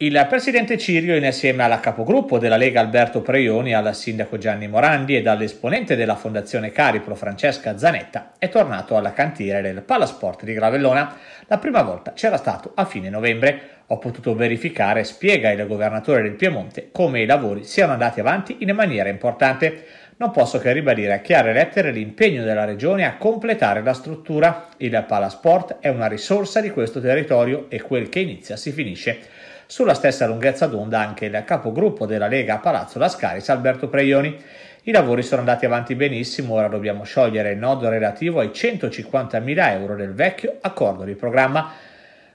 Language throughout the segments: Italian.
Il presidente Cirio, insieme alla capogruppo della Lega Alberto Preioni, al sindaco Gianni Morandi e all'esponente della Fondazione Caripro Francesca Zanetta, è tornato alla cantiere del Palasport di Gravellona. La prima volta c'era stato a fine novembre. Ho potuto verificare, spiega il governatore del Piemonte, come i lavori siano andati avanti in maniera importante non posso che ribadire a chiare lettere l'impegno della Regione a completare la struttura. Il palasport è una risorsa di questo territorio e quel che inizia si finisce. Sulla stessa lunghezza d'onda anche il capogruppo della Lega a Palazzo Lascaris Alberto Preioni. I lavori sono andati avanti benissimo, ora dobbiamo sciogliere il nodo relativo ai 150.000 euro del vecchio accordo di programma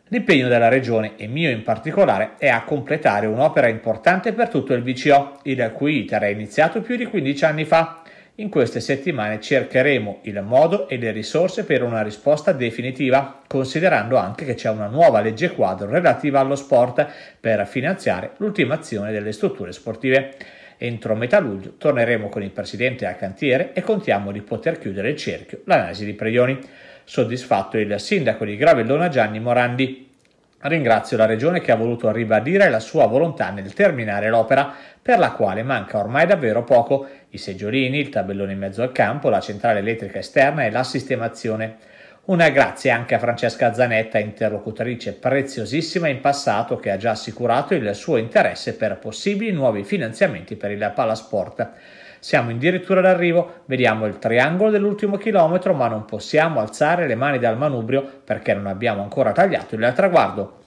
L'impegno della Regione e mio in particolare è a completare un'opera importante per tutto il VCO, il cui iter è iniziato più di 15 anni fa. In queste settimane cercheremo il modo e le risorse per una risposta definitiva, considerando anche che c'è una nuova legge quadro relativa allo sport per finanziare l'ultimazione delle strutture sportive. Entro metà luglio torneremo con il presidente a cantiere e contiamo di poter chiudere il cerchio l'analisi di Preioni soddisfatto il sindaco di Gravellona Gianni Morandi. Ringrazio la Regione che ha voluto ribadire la sua volontà nel terminare l'opera, per la quale manca ormai davvero poco, i seggiolini, il tabellone in mezzo al campo, la centrale elettrica esterna e la sistemazione. Una grazie anche a Francesca Zanetta, interlocutrice preziosissima in passato che ha già assicurato il suo interesse per possibili nuovi finanziamenti per il Palasport. Siamo addirittura d'arrivo, vediamo il triangolo dell'ultimo chilometro, ma non possiamo alzare le mani dal manubrio perché non abbiamo ancora tagliato il traguardo.